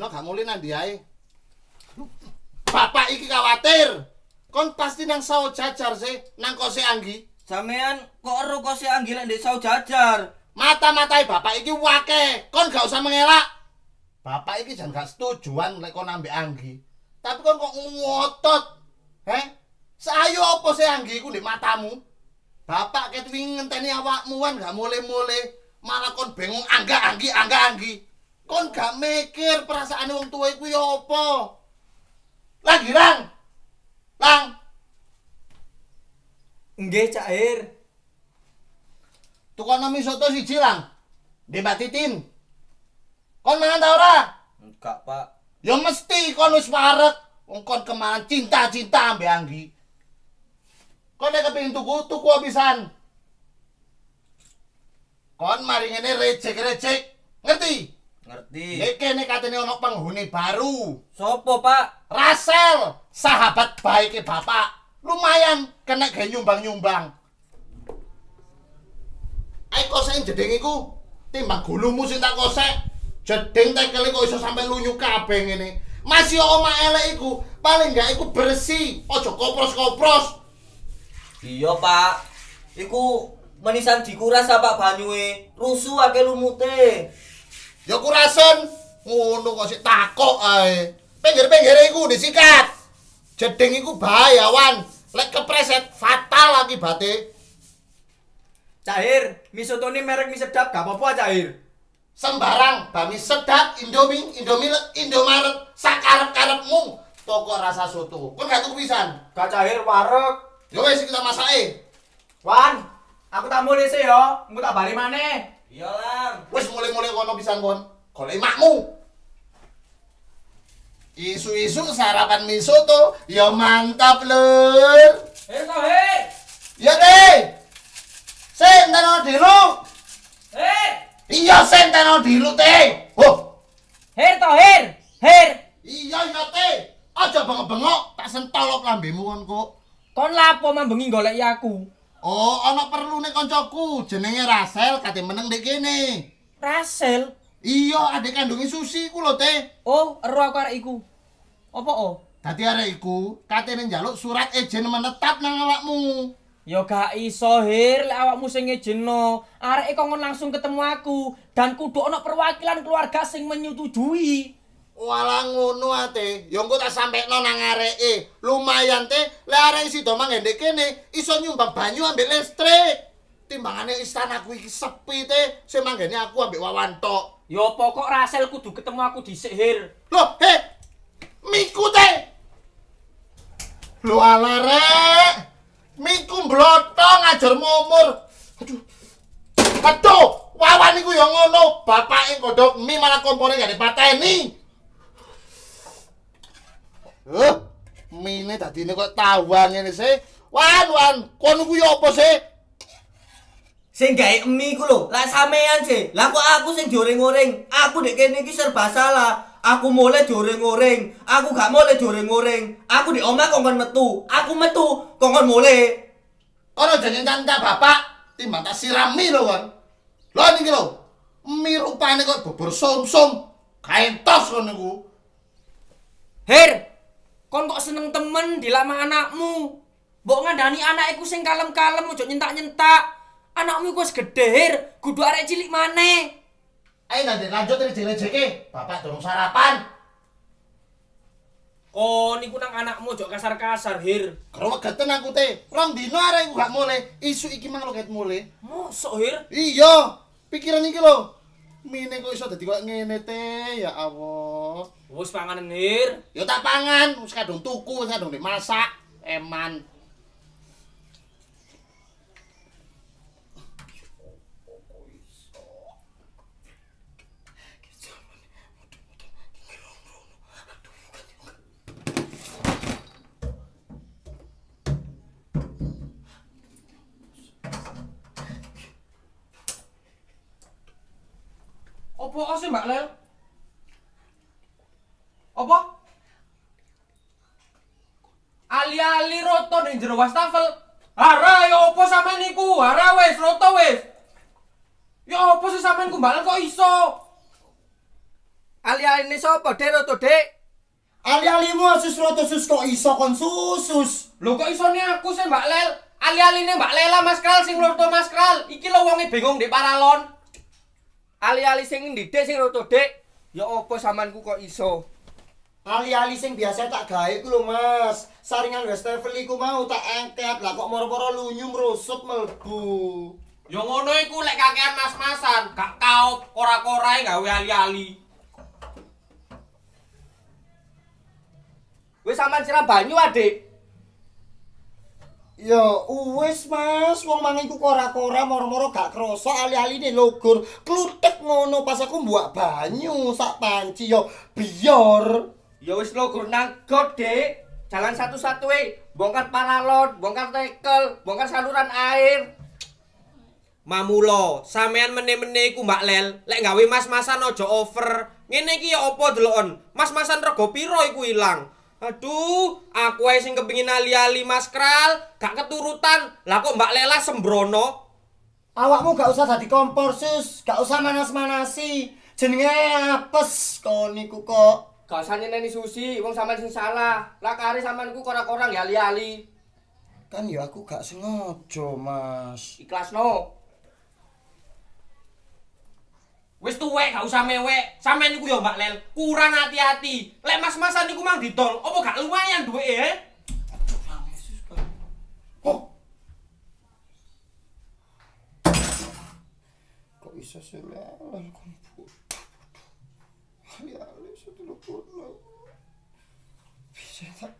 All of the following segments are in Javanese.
dino gak muli nanti ae bapak iki khawatir kon pasti nang sawo se nang kose anggi sampean kok ero kose anggi lek sawo jajar mata-matae bapak iki wake kon gak usah mengelak bapak iki jan gak setujuan lek kon ambek anggi tapi kon kok ngotot he sayo opo sih anggi iku di matamu bapak ketwi ngenteni awakmu gak mulai-mulai malah kon bengong angga anggi angga anggi. kon gak mikir perasaan wong tuwa iku ya apa lagi lang lang nggih cair. air tukang nami soto si cilang, di mbak titin kon mangan ta ora enggak pak ya mesti kon wis warek wong kon kemarin cinta-cinta ambek Anggi kon nek kepengin tuku tuku pisan kon mari ngene recek-recek, ngerti Ngerti. Nek nek katene ana penghuni baru. Sopo, Pak? Rasel, sahabat baiknya e Bapak. Lumayan kena ge nyumbang-nyumbang. Ai kosek jedeng iku timbang gulumu sing tak kosek. Jedeng tekel e kok iso sampe lunyu kabeh ngene. Masih omah elek iku, paling gak iku bersih, aja kopros-kopros. Iya, Pak. Iku menisan dikuras apa banyue, rusuh akeh lumute. Ya kurasen ngono kok sik takok ae. Pinggir-pinggire iku disikat. Jeding iku bahaya wan, Lek kepreset fatal akibate. Cair, mie soto ini merek mie sedap, gak apa-apa cair. Sembarang, bami sedap, indomie, indomie, indomaret, sakarep-karepmu, toko rasa soto. Kau gak tuh pisan? Gak cair, warek. Yowes, kita masak eh. Wan, aku tak mau desa yo, aku tak balik mana. Iya lah. Wes mulai mulai kono bisa kon. Kalau emakmu. Isu isu sarapan miso to, ya mantap lur. Hei toh hei. iya deh. Sen tanah dulu. Hei. Iya sen tanah dulu teh. Oh. Hei toh her her Iya iya teh. Aja bengok bengok tak sentolok lambemu kon kok. Kon lapo mambengi golek ya aku. Oh, ana perlu nih koncoku. Jenenge Rasel, kate meneng dek kene. Rasel? Iya, adik kandungnya Susi ku lho, Teh. Oh, eru aku arek iku. Apa oh? Dadi arek iku, kate ning njaluk surat ejen menetap nang awakmu. Ya gak iso, Hir, lek awakmu sing ngejeno, areke kok langsung ketemu aku dan kudu ana perwakilan keluarga sing menyetujui. Wala ngono ate, yang ku tak sampe no nang aree. Lumayan te, le aree si doma ngendek kene, iso nyumbang banyu ambil listrik. Timbangannya istana ku iki sepi te, semanggane aku ambil wawanto. Yo pokok rasel kudu ketemu aku di sihir. Loh, he, miku te! Loh ala miku mblotong ajar momor. Aduh, aduh, wawan iku yang ngono, bapak ing kodok mi malah kompornya gak dipateni. Aduh, Huh? Mine dadi kok tawa ngene sih? Wan, wan, kon ku yo apa sih? Sing gawe emi ku lho, lak samean sih. Lah kok aku sing goreng-goreng? Aku nek kene iki serba salah. Aku mulai goreng-goreng, aku gak mulai goreng-goreng. Aku di omah kongkon metu, aku metu kongkon mulai. Kono jeneng tanda bapak, timbang tak sirami lho kon. Lho niki lho. Emi rupane kok bubur som-som. Kain tos ngono niku. Her, kon kok seneng temen dilama anakmu mbok ngandani anakku sing kalem-kalem ojo nyentak-nyentak anakmu iku wis gedher kudu arek cilik maneh ayo nanti lanjut dari rejeki bapak dorong sarapan Oh, niku nang anakmu ojo kasar-kasar hir krewegeten aku te teh, dino arek gak mulai, isu iki mang lo mule mosok hir iya pikiran iki lho mine kok iso dadi koyo ngene te ya Allah. Wis panganen enir? Ya tak pangan, wis kadung tuku, wis kadung masak. Eman. Apa ose Mbak Lel? Apa? Ali-ali roto ning jero wastafel. Ara yo apa sampean niku hara wis roto wis. ya apa sih sampean ku Mbak Lel kok iso? Ali-ali ini sopo, Dek roto, Dek. Ali-alimu asus roto sus kok iso kon susus. Lho kok iso ne aku sih Mbak Lel? Ali-ali Mbak Lela Mas Kral sing roto Mas Kral. Iki lho wonge bingung Dek Paralon. Ali-ali sing ndidik sing roto, Dik. Ya apa samanku kok iso? Ali-ali sing biasa tak gawe ku lho, Mas. Saringan Westerfield ku mau tak angkat. Lah kok moro-moro lunyum rusuk melbu. Ya ngono iku lek kakean mas-masan, gak kaop kora-korae gawe ali-ali. Wis sampean siram banyu, Adik. Ya uwes Mas, wong mangiku iku kora-kora moro-moro gak krasa ali-aline logor. Kluthek ngono pas aku mbuak banyu sak panci ya biyor. Ya wis logor nang got, Dik. Jalan satu-satu e, bongkar paralon, bongkar tekel, bongkar saluran air. Mamulo, sampean meneh-meneh iku Mbak Lel, lek gawe mas-masan ojo over. Ngene iki ya apa deloken? Mas-masan rego piro iku ilang? Aduh, aku ae sing kepengin ali-ali Mas Kral, gak keturutan. Lah kok Mbak Lela sembrono? Awakmu gak usah dadi kompor, Sus. Gak usah manas-manasi. Jenenge apes kok niku kok. Gak usah nyeneni Susi, wong sampean sing salah. Lah kare sampean iku korak-korak ya ali-ali. Kan ya aku gak sengaja, Mas. Ikhlas no. Wis tuwek gak usah mewek. Sampeyan niku ya Mbak Lel, kurang hati-hati. Lek mas-masan niku mang ditol, opo gak lumayan duwe he? Oh. Kok iso selelel kumpul. Ya, iso telepon Bisa tak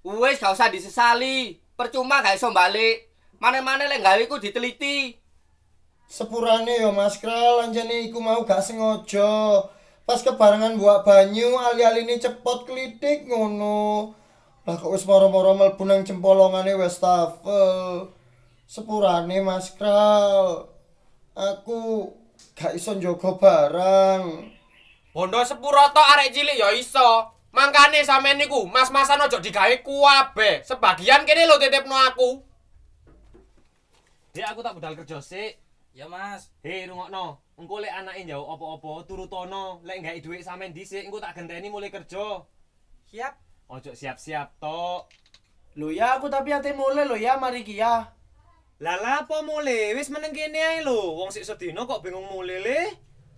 Wes gak usah disesali. Percuma gak iso balik. Mana-mana lek gawe ku diteliti. sepurane yo Mas Krel anjene iku mau gak sengaja pas kebarengan buak banyu alih-alih ini cepot klitik ngono lah kok wis moro-moro mlebu nang jempolongane wastafel sepurane Mas kral, aku gak iso njogo barang Bondo sepuroto arek cilik ya iso. Mangkane sampean niku, mas-masan ojo digawe kuabe. Sebagian kene lho titipno aku. Dek aku tak budal kerja sik. Ya Mas. Hei rungokno, engko lek anake njau opo-opo turutono, lek gawe dhuwit sampean dhisik engko tak genteni mulai kerja. Siap. Ojo siap-siap tok. Lho ya aku tapi ate mulai lho ya mari ki ya. Lah lah apa Wis meneng kene ae lho. Wong sik sedina kok bingung mulai le.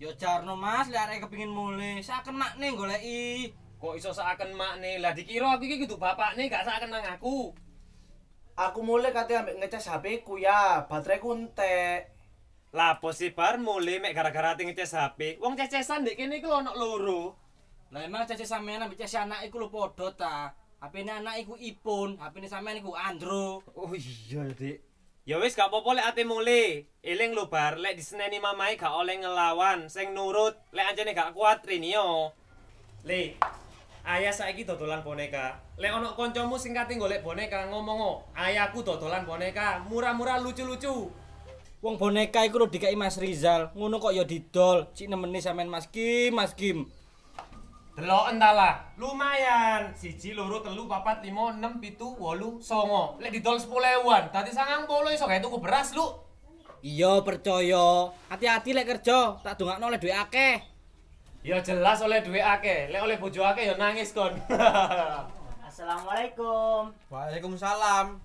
Yo jarno Mas, lek arek kepengin mule, saken makne goleki. Kok iso saken makne? Lah dikira aku iki kudu bapakne gak saken nang aku. Aku mulai kate ambek ngecas HP ku ya, baterai ku entek. Lah posi bar muli mek gara-gara ati ngeces HP. Wong cecesan ndek kene iku ono loro. Lah emang cece sampean ambek cece anak iku lho padha ta. HP-ne anak iku iPhone, HP-ne sampean iku andro. Oh iya, Dik. Ya wis gak apa-apa lek ati muli. Eling lho bar lek diseneni mamae gak oleh ngelawan, sing nurut lek anjene gak kuat Rinio. Le, ayah saiki dodolan boneka. Lek ana kancamu sing kate golek boneka ngomongo, oh, ayahku dodolan boneka, murah-murah lucu-lucu. Wong boneka iku lho dikai Mas Rizal. Ngono kok ya didol. Cik nemeni sampean Mas Kim, Mas Kim. Delok entahlah. Lumayan. Siji, loro, telu, papat, limo enam, pitu, wolu, songo. Lek didol sepuluhan, tadi sangang polo iso kayak tuku beras lu. Iya percaya. Hati-hati lek kerja, tak dongakno oleh duit akeh. Ya jelas oleh duit akeh. Lek oleh bojo akeh ya nangis kon. Assalamualaikum. Waalaikumsalam.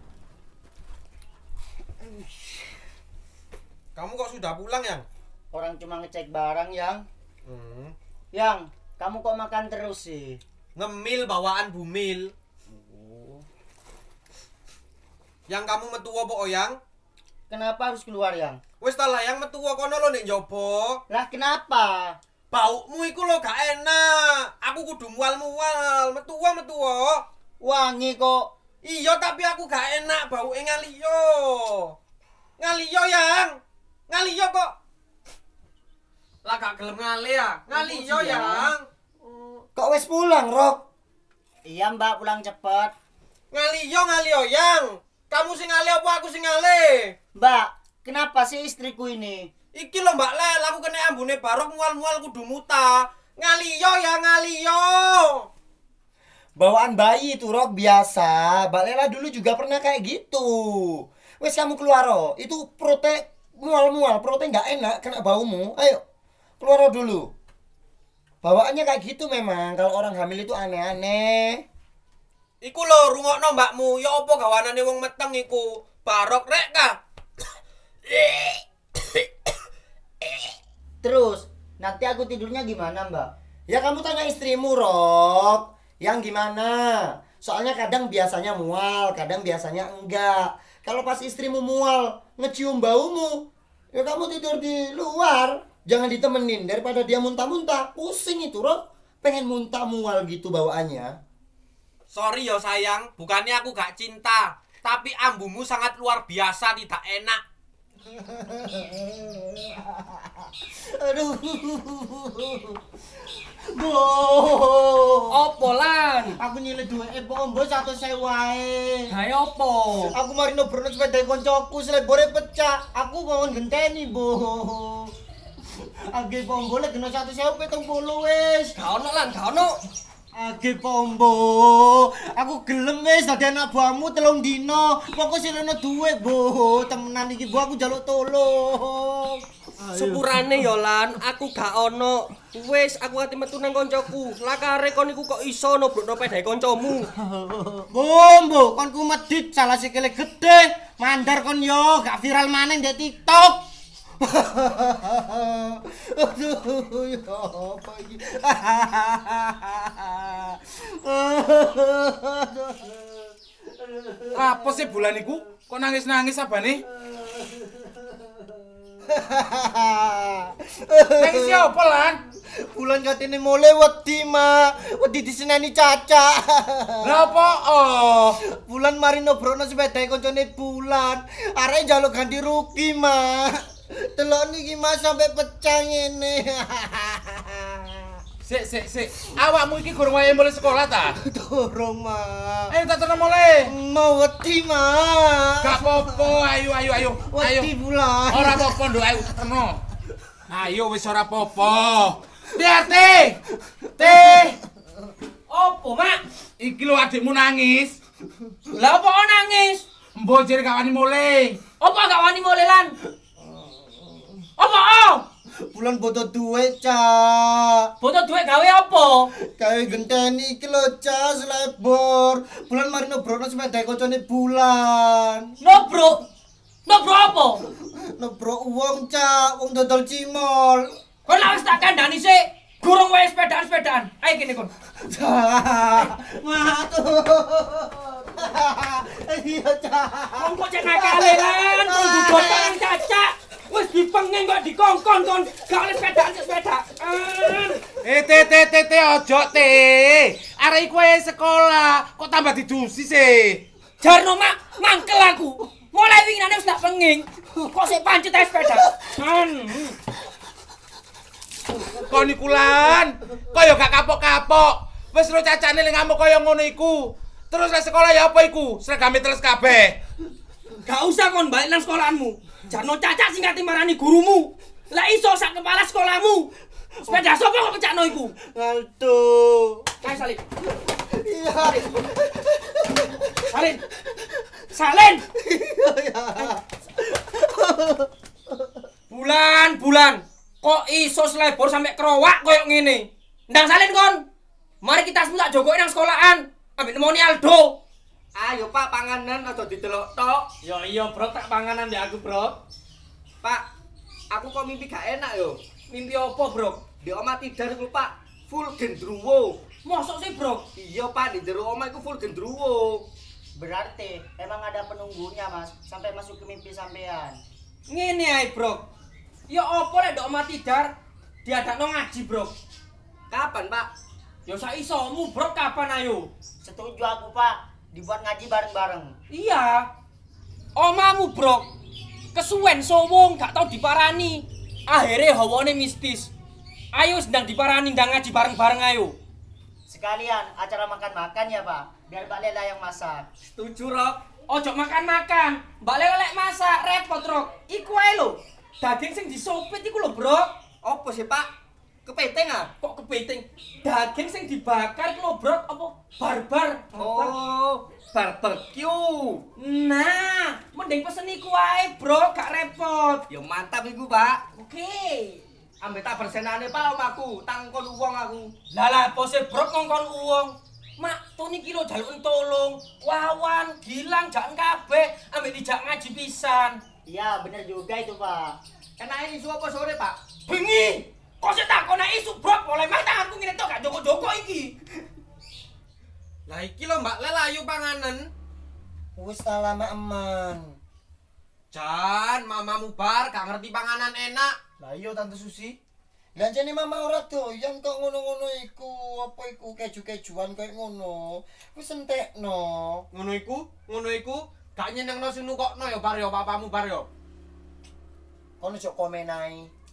Kamu kok sudah pulang, Yang? Orang cuma ngecek barang, Yang. Hmm. Yang, kamu kok makan terus sih? Ngemil bawaan bumil. Oh. Yang kamu metuwa apa, oh, Yang? Kenapa harus keluar, Yang? Wis ta yang metuwa kono lo nih jopo Lah kenapa? Bau, iku lo gak enak. Aku kudu mual-mual, metua metua Wangi kok. Iya tapi aku gak enak bau ngaliyo. Ngaliyo, Yang. Ngali yo kok. Lah gak gelem ngali ya. Ngali yo ya. Kok wes pulang, Rok? Iya, Mbak, pulang cepet. Ngali yo ngali yo yang. Kamu sing ngali apa aku sing ngali? Mbak, kenapa sih istriku ini? Iki lo Mbak le, aku kena ambune barok mual-mual kudu muta. Ngali yo ya ngali yo. Bawaan bayi itu rok biasa. Mbak Lela dulu juga pernah kayak gitu. Wes kamu keluar, Ro. Itu prote mual-mual perutnya nggak enak kena baumu ayo keluar dulu bawaannya kayak gitu memang kalau orang hamil itu aneh-aneh iku rungok no mbakmu ya apa kawanan wong meteng iku barok rek kah terus nanti aku tidurnya gimana mbak ya kamu tanya istrimu rok yang gimana soalnya kadang biasanya mual kadang biasanya enggak kalau pas istrimu mual ngecium baumu Ya kamu tidur di luar, jangan ditemenin daripada dia muntah-muntah. Pusing itu, Rob. Pengen muntah mual gitu bawaannya. Sorry yo ya, sayang, bukannya aku gak cinta, tapi ambumu sangat luar biasa tidak enak. Aduh. Bo. Opo lan? Aku nyile duwe e pokoke mbok 100.000 wae. Hae opo? Aku mari no brono sepeda koncoku selebore pecah. Aku mau genteni, Bo. Agi pombole kena 100.000 wis. Ga ono lan, ga ono. Age pombo, aku gelem wis dadi anak buahmu telung dino. Pokoke sira ana dhuwit, Bu. Temenan iki Bu aku njaluk tolong. Sepurane yo Lan, aku gak ono. Wis aku ati metu nang kancaku. Lakare kon iku kok iso nobrokno pedhe koncomu Bombo, kon ku medit salah sikile gede Mandar kon yo gak viral maning di TikTok. Aduh, ya apa sih bulan iku? Kok nangis-nangis apa nih? Nangis siapa lan? Bulan jat ini mau lewat ma, wedi di caca. Berapa? Oh, bulan Marino Brono sepeda ikon bulan. Arah jaluk ganti rugi ma. Telok niki Mas sampe pecah ngene. Sik sik sik. Awakmu iki gur wayahe mulih sekolah ta? Durung, Mas. ayo tak terus Mau wedi, Mas. Gak ayo ayo ayo. Ayo. Wedi Ora popo apa Nduk, ayo terno. Ayo wis ora apa-apa. teh. Teh. Opo, Mak? Iki lho adikmu nangis. Lah opo nangis? Mbok jer gak wani mulih. Opo gak wani mulih lan? Apa? Bulan butuh duwe, Cak. Butuh duwe gawe apa? Gawe genteni iki lho, Cak, selebor. Bulan mari nobrokno sepeda kocone bulan. Nobrok? Nobrok apa? Nobrok uang, Cak, wong dodol cimol. Kok lawas tak kandani sih? Gurung wae sepedaan-sepedaan. Ayo kene kon. Matur. Iya, Cak. Wong kok cek nakale kan, kok dudotan cacak. wis dipengeng kok dikongkon kon gak oleh sepeda sepeda eh. eh te te te te ojo te arek iku sekolah kok tambah didusi sih jarno mak mangkel aku mulai wingine wis dak pengeng kok sik pancet sepeda kan kon iku lan kok ya gak kapok-kapok wis lu cacane ning ngamuk kaya ngono iku terus sekolah ya apa iku seragame terus kabeh Gak usah kon balik nang sekolahanmu. Jarno caca sing kate marani gurumu. Lah iso sak kepala sekolahmu. Sepeda sapa kok pecakno iku? Aduh. Kae salin. Iya. Salin. Salin. Iya. Bulan, bulan. Kok iso selebor sampe kerowak koyo ngene? Ndang salin kon. Mari kita semua tak jogoki nang sekolahan. Ambil nemoni Aldo. Ayo Pak panganan di didelok tok. yo ya iya Bro tak panganan ya aku Bro. Pak, aku kok mimpi gak enak yo. Mimpi apa Bro? Di oma tidar lu Pak, full gendruwo. masuk sih Bro? Iya Pak, di jero oma itu full gendruwo. Berarti emang ada penunggunya Mas sampai masuk ke mimpi sampean. ini ay Bro. Ya apa lek ndok Dia tidar diadakno ngaji Bro. Kapan Pak? Yo ya saya isomu Bro kapan ayo? Setuju aku Pak dibuat ngaji bareng-bareng iya omamu bro kesuwen sowong gak tau diparani akhirnya hawane mistis ayo sedang diparani dan ngaji bareng-bareng ayo sekalian acara makan-makan ya pak biar Mbak Lela yang masak setuju Rok ojo makan-makan Mbak Lela lek masak repot Rok iku ayo daging sing disopet iku lo bro opo sih pak kepiting ah kok kepiting daging sing dibakar lo bro apa barbar -bar. oh barbecue nah mending pesen iku wae bro gak repot ya mantap iku pak oke okay. tak persenane pak om aku tangkon uang aku lala pose brok ngongkon uang mak toni nih kilo jalan tolong wawan gilang jangan kabe ambil dijak ngaji pisan iya bener juga itu pak kenain apa sore pak bengi! Kok sih tak kena isu bro, boleh mah tanganku ngine tuh gak joko-joko iki. Lah iki lho mbak lela ayu panganan. Wis tak lama eman. Jan, mama mubar, gak ngerti panganan enak. Lah iyo tante susi. Lan jane mama ora doyan kok ngono-ngono iku, apa iku keju-kejuan kaya ngono. Wis entekno. Ngono iku, ngono iku gak nyenengno sunu kokno ya bar ya papamu bar ya. Kono jek komenai.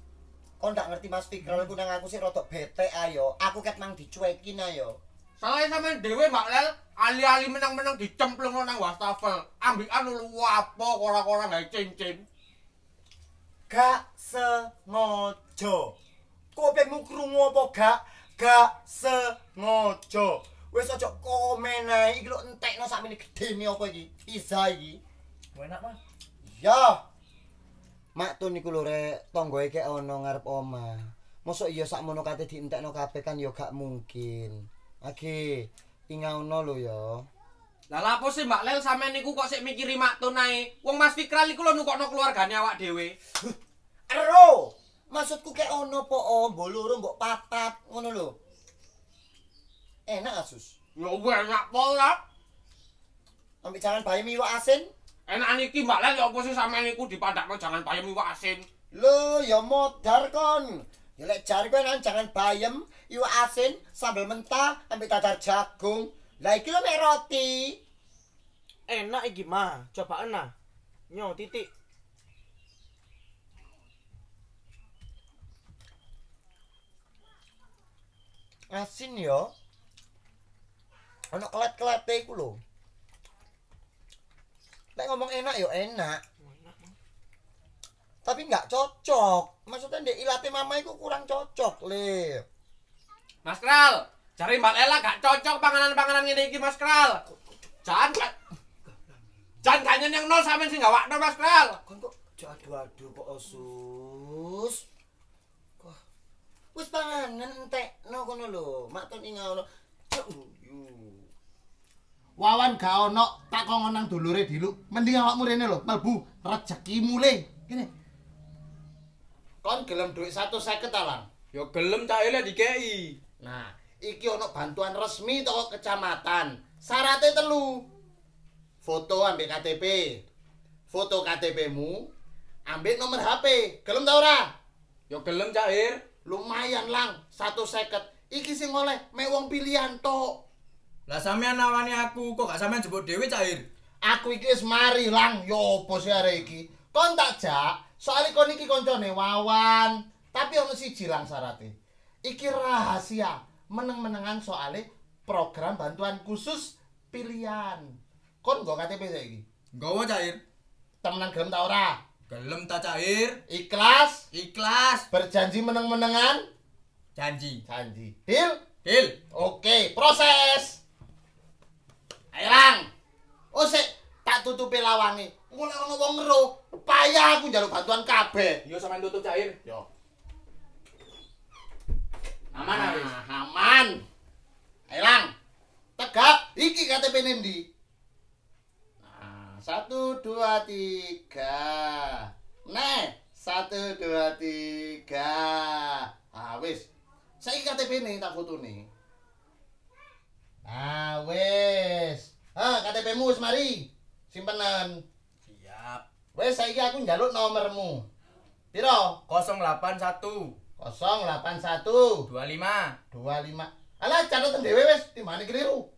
kon gak ngerti Mas Fikral hmm. nang aku sih rodok bete ayo. Aku ket nang dicuekin ayo. Soale sampean dhewe Maklel Lel ali-ali meneng menang dicemplung nang wastafel. Ambikan lu apa kora-kora gak cincin. Gak sengojo. Kopengmu krungu apa gak? Gak sengojo. Wes aja komen ae iki lu entekno sak meneh gedene apa iki? Pizza iki. Enak, Mas. Ya. maktun iku lho rek tangga kek ana ngarep omah mosok iya sakmono kate dientekno kabeh kan ya gak mungkin age ingono lho ya lah lha sih Mbak Lel sampean niku kok sik mikiri maktun ae wong Mas Fikral iku lho nukokno keluargane awak dhewe ero maksudku kek ana po ombo loro mbok papat ngono lho enak asus ya enak pol lah ambil jalan bayi miwa asin Enak niki Mbak Lel ya apa sih sampean iku dipadakno jangan bayam iwak asin. Lho ya modar kon. Ya lek jariku enak jangan bayam iwak asin sambal mentah ambek dadar jagung. Lah iki lho mek roti. Enak iki mah. Coba enak. Nyo titik. Asin yo. Ana kelet-kelete iku lho. Lek ngomong enak yo enak. enak. Tapi nggak cocok. Maksudnya ndek ilate mama itu kurang cocok, Le. Mas Kral, cari Mbak Lela gak cocok panganan-panganan ini iki, Mas Kral. Jangan Jangan kanyen yang nol sampe sih gak wakno, Mas Kral. Kon kok aduh-aduh kok osus. Oh, Wis panganan no kono lho, mak ton ing Wawan gak ono tak kok ngonang dulure dilu. Mending awakmu rene lho mlebu rejekimu le. Kene. Kon gelem dhuwit 150 ta, Lang? Ya gelem cah ele dikeki. Nah, iki ono bantuan resmi toko kecamatan. Syaratnya telu. Foto ambil KTP. Foto KTPmu mu nomor HP. Gelem ta ora? Ya gelem cah Lumayan, Lang. 150. Iki sing oleh mek wong pilihan tok. Lah sampean nawani aku, kok gak sampean jebuk dhewe cair? Aku iki wis mari lang, yo ya opo sih arek iki? Kon tak jak, soalnya kon iki koncone Wawan. Tapi ono siji lang sarate Iki rahasia, meneng-menengan soalnya program bantuan khusus pilihan. Kon nggo KTP saiki? Nggawa cair. Temenan gelem ta ora? Gelem ta cair. Ikhlas? Ikhlas. Berjanji meneng-menengan? Janji. Janji. Deal? Deal. Oke, okay, proses. Ayo lang. Oh, tak tutupi pelawangi. Mulai nek ana wong payah aku njaluk bantuan kabe. Yo sampean tutup cair. Yo. Aman Aris. Ah, aman. Ayo lang. Tegap, iki KTP nendi? Nah, satu, dua, tiga. Nih, satu, dua, tiga. Ah, wis. Saya KTP ini tak foto nih ah wes ah KTPmu wis mari simpenan siap wes saiki aku njaluk nomormu piro 081 081 25 25 alah catatan dhewe wis timane keliru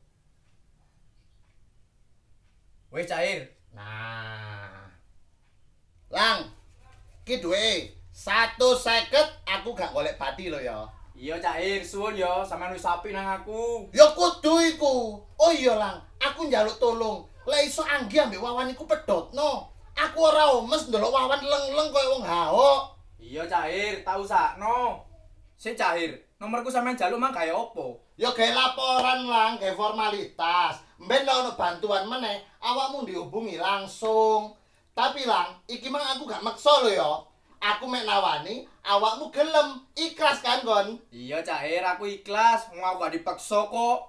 wes cair nah lang ki duwe satu seket aku gak golek pati lo ya Iya cahir, suwun yo, sama nu sapi nang aku. ya kudu iku. Oh iya lang, aku njaluk tolong. Lek iso anggi ambek wawan iku pedotno. Aku ora omes ndelok wawan leng-leng koyo wong haok. Iya cahir, tak usahno. Sing cair, nomorku sampean njaluk mang kaya opo? Yo gawe laporan lang, gawe formalitas. Ben ono bantuan meneh, awakmu dihubungi langsung. Tapi lang, iki mang aku gak maksa lho yo. aku mek nawani awakmu gelem ikhlas kan gon iya cair aku ikhlas mau gak dipaksa kok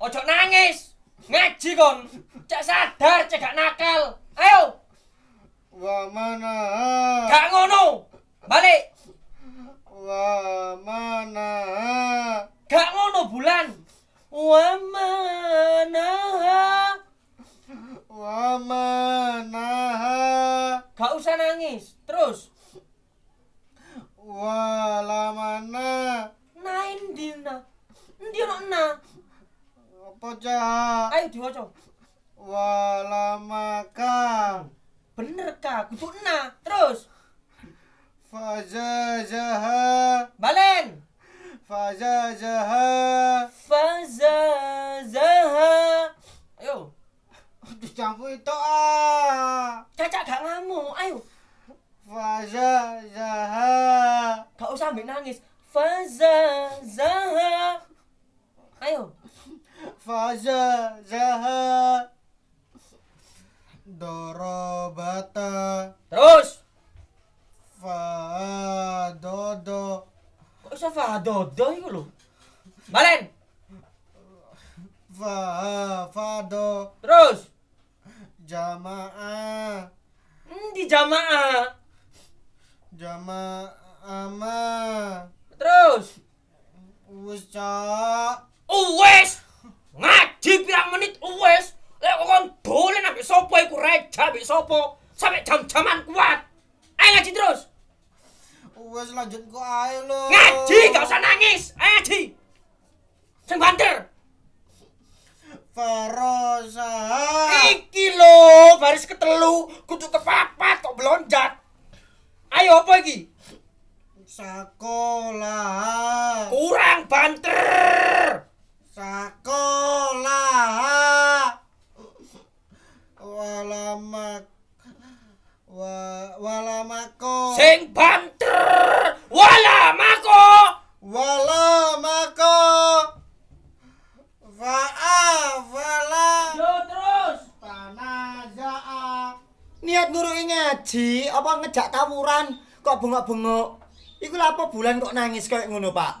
ojo nangis Ngeji, gon. Cak sadar cek gak nakal ayo wa mana gak ngono balik wa mana ha? Faza Zaha dorobata terus Dodo kok bisa Dodo itu lo balen fa fado terus jamaah hmm, di jamaah jamaah ma terus Uwes, Cok. Uwes. ngaji pirang menit uwes lek kok boleh nabi sopo iku reja mbek sopo sampe jam-jaman kuat ayo ngaji terus uwes lanjut kok ae lo ngaji gak usah nangis ayo ngaji kok bengok-bengok? Iku lapo bulan kok nangis kayak ngono, Pak?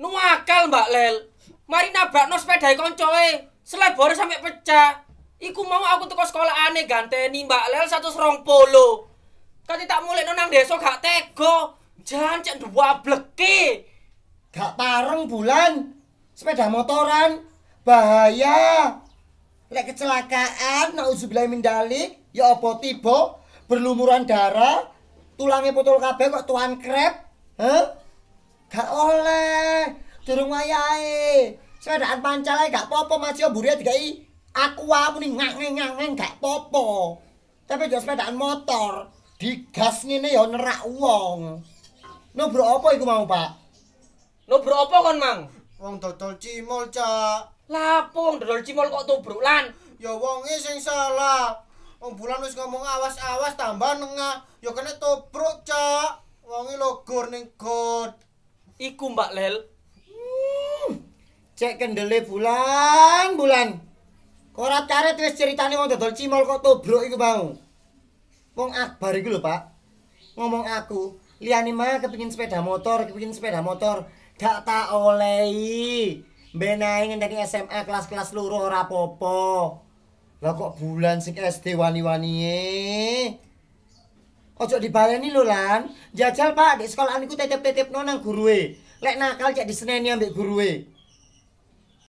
Nuakal, Mbak Lel. Mari nabrakno sepeda koncoe. selebor sampe pecah. Iku mau aku teko sekolah aneh ganteni Mbak Lel satu serong polo. Kati tak mulai nonang deso gak Tego. Jangan cek dua bleke. Gak pareng bulan. Sepeda motoran bahaya. Lek kecelakaan, nauzubillah min ya apa tiba berlumuran darah, tulangnya putul kabeh kok tuan krep huh? gak oleh durung wayahe sepedaan pancalae gak popo masih mburi dikai aku aku ning ngangeng ngangeng gak popo tapi jos sepedaan motor digas ngene ya nerak wong nubruk apa iku mau pak nubruk apa kon mang wong dodol cimol cak lapung dodol cimol kok tubruk lan ya wong sing salah Wong bulan wis ngomong awas-awas tambah nengah, ya kena tobruk, Cak. Wongi logor ning god. Iku Mbak Lel. Hmm. Cek kendele bulan, bulan. Korat karet wis ceritane wong dodol cimol kok tobruk iku mau. Wong akbar iku lho, Pak. Ngomong aku, liyane mah kepengin sepeda motor, kepengin sepeda motor. tau tak olehi. Benae dari SMA kelas-kelas luruh ora apa-apa. Lha kok bulan sing SD wani-waniye? Ojo dibaleni lho Lan. Jajal Pak, di sekolah niku tetep-tetep nang guruwe. Lek nakal cek diseneni ambek guruwe.